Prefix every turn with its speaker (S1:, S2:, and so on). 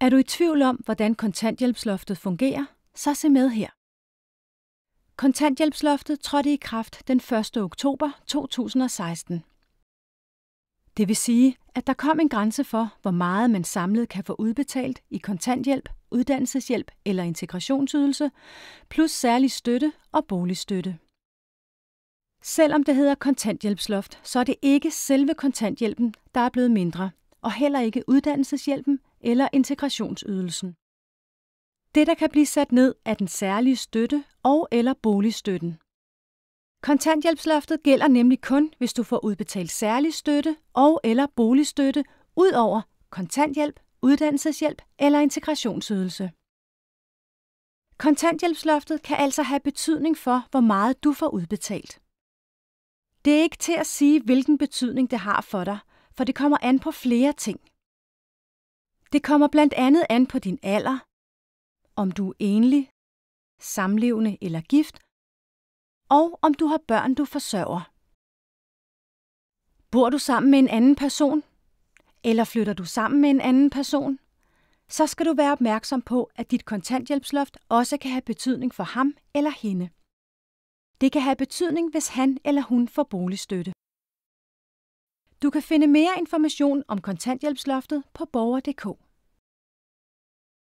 S1: Er du i tvivl om, hvordan kontanthjælpsloftet fungerer? Så se med her. Kontanthjælpsloftet trådte i kraft den 1. oktober 2016. Det vil sige, at der kom en grænse for, hvor meget man samlet kan få udbetalt i kontanthjælp, uddannelseshjælp eller integrationsydelse, plus særlig støtte og boligstøtte. Selvom det hedder kontanthjælpsloft, så er det ikke selve kontanthjælpen, der er blevet mindre, og heller ikke uddannelseshjælpen eller integrationsydelsen. Det, der kan blive sat ned, er den særlige støtte og eller boligstøtten. Kontanthjælpsloftet gælder nemlig kun, hvis du får udbetalt særlig støtte og eller boligstøtte ud over kontanthjælp, uddannelseshjælp eller integrationsydelse. Kontanthjælpsloftet kan altså have betydning for, hvor meget du får udbetalt. Det er ikke til at sige, hvilken betydning det har for dig, for det kommer an på flere ting. Det kommer blandt andet an på din alder, om du er enlig, samlevende eller gift, og om du har børn, du forsørger. Bor du sammen med en anden person, eller flytter du sammen med en anden person, så skal du være opmærksom på, at dit kontanthjælpsloft også kan have betydning for ham eller hende. Det kan have betydning, hvis han eller hun får boligstøtte. Du kan finde mere information om kontanthjælpsloftet på borger.dk.